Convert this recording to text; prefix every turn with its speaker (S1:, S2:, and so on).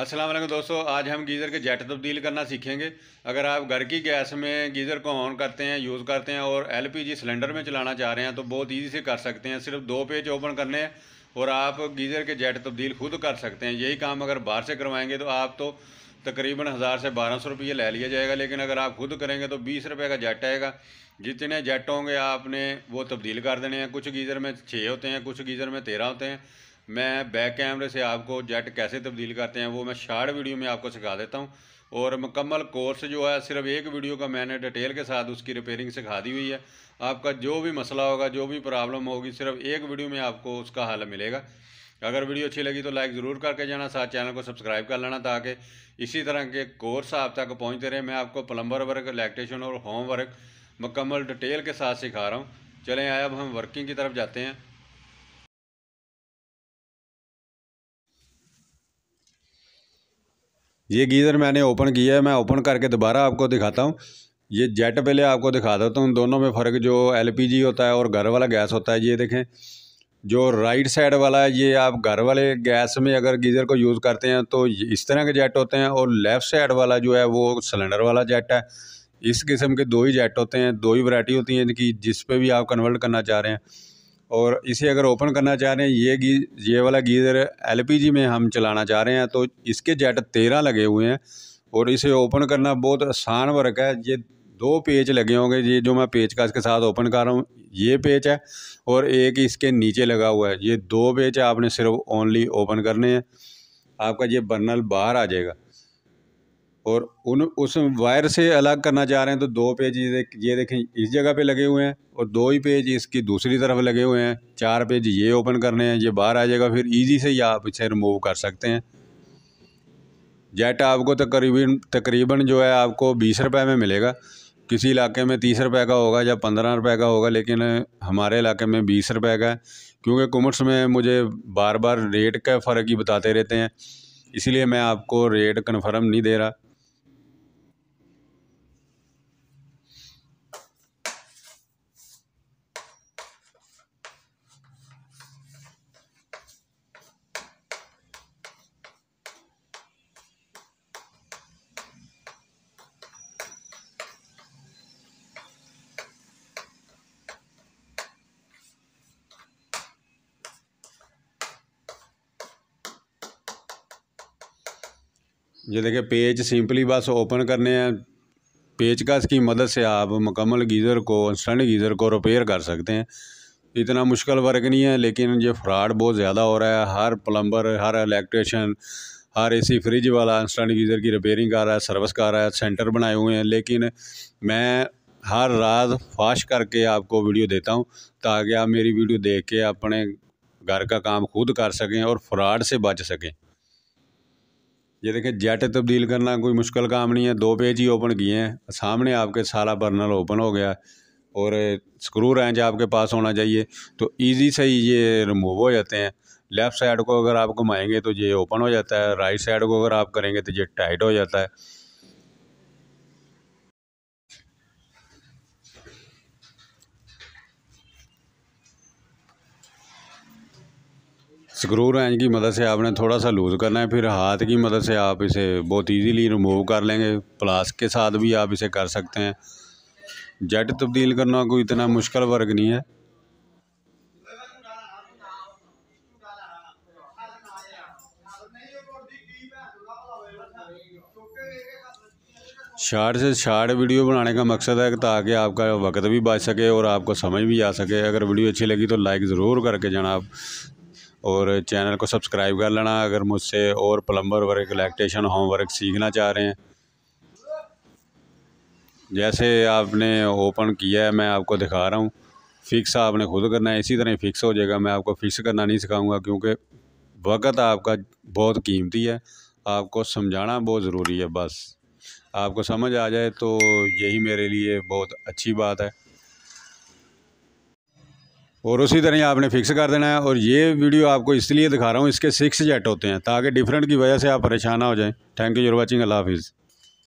S1: असलम दोस्तों आज हम गीज़र के जेट तब्दील करना सीखेंगे अगर आप घर की गैस में गीज़र को ऑन करते हैं यूज़ करते हैं और एलपीजी सिलेंडर में चलाना चाह रहे हैं तो बहुत ईजी से कर सकते हैं सिर्फ दो पेज ओपन करने हैं और आप गीज़र के जेट तब्दील खुद कर सकते हैं यही काम अगर बाहर से करवाएंगे तो आप तो तकरीबन हज़ार से बारह सौ रुपये ले लिया जाएगा लेकिन अगर आप खुद करेंगे तो बीस रुपये का जेट आएगा जितने जेट होंगे आपने वो तब्दील कर देने हैं कुछ गीज़र में छः होते हैं कुछ गीज़र में तेरह होते हैं मैं बैक कैमरे से आपको जेट कैसे तब्दील करते हैं वो मैं शार्ट वीडियो में आपको सिखा देता हूँ और मुकम्मल कोर्स जो है सिर्फ एक वीडियो का मैंने डिटेल के साथ उसकी रिपेयरिंग सिखा दी हुई है आपका जो भी मसला होगा जो भी प्रॉब्लम होगी सिर्फ एक वीडियो में आपको उसका हल मिलेगा अगर वीडियो अच्छी लगी तो लाइक ज़रूर करके जाना साथ चैनल को सब्सक्राइब कर लेना ताकि इसी तरह के कोर्स आप तक पहुँचते रहे मैं आपको प्लम्बर वर्क इलेक्ट्रिशन और होम वर्क मुकम्मल डिटेल के साथ सिखा रहा हूँ चलें आए अब हम वर्किंग की तरफ जाते हैं ये गीज़र मैंने ओपन किया है मैं ओपन करके दोबारा आपको दिखाता हूँ ये जेट पहले आपको दिखा देता हूँ दोनों में फ़र्क जो एल होता है और घर वाला गैस होता है ये देखें जो राइट साइड वाला है ये आप घर वाले गैस में अगर गीज़र को यूज़ करते हैं तो इस तरह के जेट होते हैं और लेफ़्ट साइड वाला जो है वो सिलेंडर वाला जेट है इस किस्म के दो ही जेट होते हैं दो ही वैरायटी होती हैं इनकी जिस पे भी आप कन्वर्ट करना चाह रहे हैं और इसे अगर ओपन करना चाह रहे हैं ये गी ये वाला गीज़र एलपीजी में हम चलाना चाह रहे हैं तो इसके जेट तेरह लगे हुए हैं और इसे ओपन करना बहुत आसान वर्क है ये दो पेज लगे होंगे ये जो मैं पेज का इसके साथ ओपन कर रहा हूँ ये पेज है और एक इसके नीचे लगा हुआ है ये दो पेज आपने सिर्फ ओनली ओपन करने हैं आपका ये बर्नल बाहर आ जाएगा और उन उस वायर से अलग करना चाह रहे हैं तो दो पेज ये देख ये देखें इस जगह पे लगे हुए हैं और दो ही पेज इसकी दूसरी तरफ लगे हुए हैं चार पेज ये ओपन करने हैं ये बाहर आ जाएगा फिर इजी से ही आप इसे रिमूव कर सकते हैं जेट आपको तकरीबन तकरीबन जो है आपको बीस रुपये में मिलेगा किसी इलाके में तीस रुपए का होगा या पंद्रह रुपए का होगा लेकिन हमारे इलाके में बीस रुपए का है क्योंकि कॉमर्स में मुझे बार बार रेट का फ़र्क ही बताते रहते हैं इसीलिए मैं आपको रेट कन्फर्म नहीं दे रहा ये देखिए पेज सिंपली बस ओपन करने हैं का की मदद से आप मुकम्मल गीज़र को इंस्टेंट गीज़र को रिपेयर कर सकते हैं इतना मुश्किल वर्क नहीं है लेकिन ये फ्रॉड बहुत ज़्यादा हो रहा है हर प्लम्बर हर इलेक्ट्रिशन हर एसी फ्रिज वाला इंस्टेंट गीज़र की रिपेयरिंग कर रहा है सर्विस कर रहा है सेंटर बनाए हुए हैं लेकिन मैं हर रात फाश करके आपको वीडियो देता हूँ ताकि आप मेरी वीडियो देख के अपने घर का काम खुद कर सकें और फ्रॉड से बच सकें ये देखें जेट तब्दील करना कोई मुश्किल काम नहीं है दो पेज ही ओपन किए हैं सामने आपके सारा बर्नल ओपन हो गया और स्क्रू रेंच आपके पास होना चाहिए तो ईजी से ही ये रिमूव हो जाते हैं लेफ़्ट साइड को अगर आप घुमाएंगे तो ये ओपन हो जाता है राइट साइड को अगर आप करेंगे तो ये टाइट हो जाता है स्क्रू रेंज की मदद से आपने थोड़ा सा लूज़ करना है फिर हाथ की मदद से आप इसे बहुत इजीली रिमूव कर लेंगे प्लास के साथ भी आप इसे कर सकते हैं जेट तब्दील करना कोई इतना मुश्किल वर्ग नहीं है शार्ट से शार्ट वीडियो बनाने का मकसद है ताकि आपका वक्त भी बच सके और आपको समझ भी आ सके अगर वीडियो अच्छी लगी तो लाइक ज़रूर करके जाना आप और चैनल को सब्सक्राइब कर लेना अगर मुझसे और प्लम्बर वर्क इलेक्ट्रेशन होमवर्क सीखना चाह रहे हैं जैसे आपने ओपन किया है मैं आपको दिखा रहा हूँ फ़िक्स आपने खुद करना है इसी तरह फ़िक्स हो जाएगा मैं आपको फ़िक्स करना नहीं सिखाऊंगा क्योंकि वक़्त आपका बहुत कीमती है आपको समझाना बहुत ज़रूरी है बस आपको समझ आ जाए तो यही मेरे लिए बहुत अच्छी बात है और उसी तरह आपने फिक्स कर देना है और ये वीडियो आपको इसलिए दिखा रहा हूँ इसके सिक्स जेट होते हैं ताकि डिफरेंट की वजह से आप परेशान ना हो जाएं थैंक यू योर वाचिंग अल्लाह हाफिज़